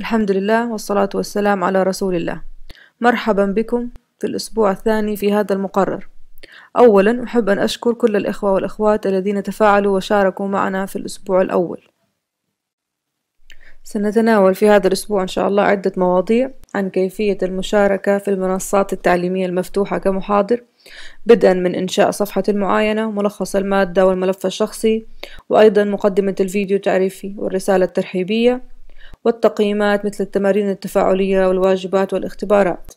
الحمد لله والصلاة والسلام على رسول الله مرحبا بكم في الأسبوع الثاني في هذا المقرر أولا أحب أن أشكر كل الإخوة والأخوات الذين تفاعلوا وشاركوا معنا في الأسبوع الأول سنتناول في هذا الأسبوع إن شاء الله عدة مواضيع عن كيفية المشاركة في المنصات التعليمية المفتوحة كمحاضر بدءا من إنشاء صفحة المعاينة وملخص المادة والملف الشخصي وأيضا مقدمة الفيديو التعريفي والرسالة الترحيبية والتقييمات مثل التمارين التفاعلية والواجبات والاختبارات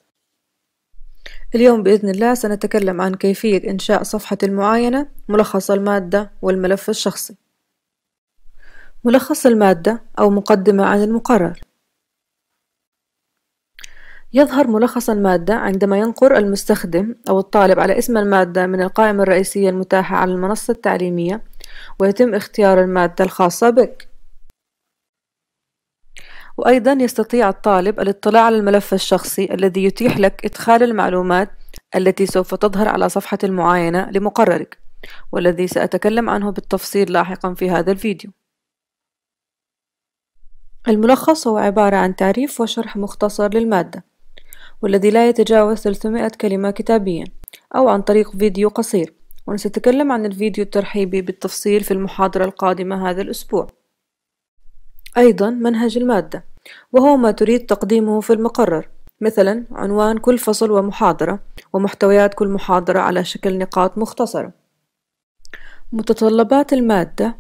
اليوم بإذن الله سنتكلم عن كيفية إنشاء صفحة المعاينة ملخص المادة والملف الشخصي ملخص المادة أو مقدمة عن المقرر يظهر ملخص المادة عندما ينقر المستخدم أو الطالب على اسم المادة من القائمة الرئيسية المتاحة على المنصة التعليمية ويتم اختيار المادة الخاصة بك وأيضا يستطيع الطالب الاطلاع على الملف الشخصي الذي يتيح لك إدخال المعلومات التي سوف تظهر على صفحة المعاينة لمقررك والذي سأتكلم عنه بالتفصيل لاحقا في هذا الفيديو الملخص هو عبارة عن تعريف وشرح مختصر للمادة والذي لا يتجاوز 300 كلمة كتابيا أو عن طريق فيديو قصير ونستكلم عن الفيديو الترحيبي بالتفصيل في المحاضرة القادمة هذا الأسبوع أيضا منهج المادة وهو ما تريد تقديمه في المقرر مثلا عنوان كل فصل ومحاضرة ومحتويات كل محاضرة على شكل نقاط مختصرة متطلبات المادة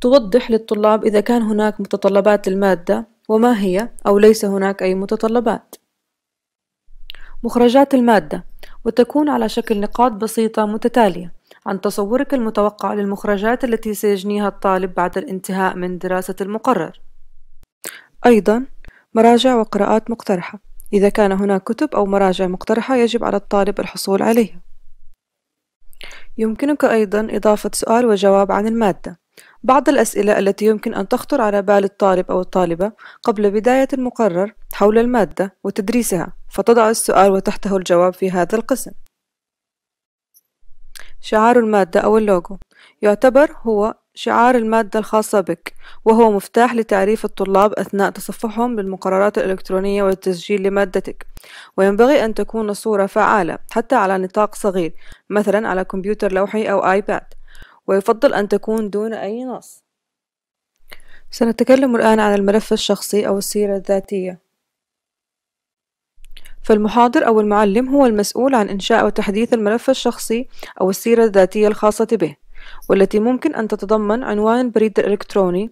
توضح للطلاب إذا كان هناك متطلبات المادة وما هي أو ليس هناك أي متطلبات مخرجات المادة وتكون على شكل نقاط بسيطة متتالية عن تصورك المتوقع للمخرجات التي سيجنيها الطالب بعد الانتهاء من دراسة المقرر أيضا مراجع وقراءات مقترحة إذا كان هناك كتب أو مراجع مقترحة يجب على الطالب الحصول عليها يمكنك أيضا إضافة سؤال وجواب عن المادة بعض الأسئلة التي يمكن أن تخطر على بال الطالب أو الطالبة قبل بداية المقرر حول المادة وتدريسها فتضع السؤال وتحته الجواب في هذا القسم شعار المادة أو اللوجو يعتبر هو شعار المادة الخاصة بك وهو مفتاح لتعريف الطلاب أثناء تصفحهم بالمقررات الإلكترونية والتسجيل لمادتك وينبغي أن تكون الصورة فعالة حتى على نطاق صغير مثلا على كمبيوتر لوحي أو آيباد ويفضل أن تكون دون أي نص سنتكلم الآن عن الملف الشخصي أو السيرة الذاتية فالمحاضر أو المعلم هو المسؤول عن إنشاء وتحديث الملف الشخصي أو السيرة الذاتية الخاصة به والتي ممكن أن تتضمن عنوان البريد الإلكتروني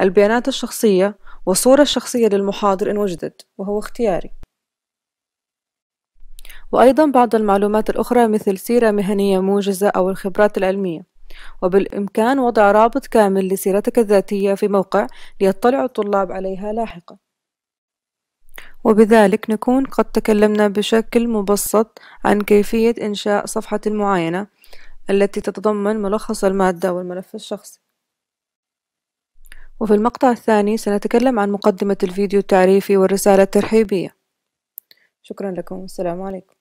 البيانات الشخصية والصورة الشخصية للمحاضر إن وجدت وهو اختياري وأيضا بعض المعلومات الأخرى مثل سيرة مهنية موجزة أو الخبرات العلمية وبالإمكان وضع رابط كامل لسيرتك الذاتية في موقع ليطلع الطلاب عليها لاحقاً وبذلك نكون قد تكلمنا بشكل مبسط عن كيفية إنشاء صفحة المعاينة التي تتضمن ملخص المادة والملف الشخصي وفي المقطع الثاني سنتكلم عن مقدمة الفيديو التعريفي والرسالة الترحيبية شكرا لكم والسلام عليكم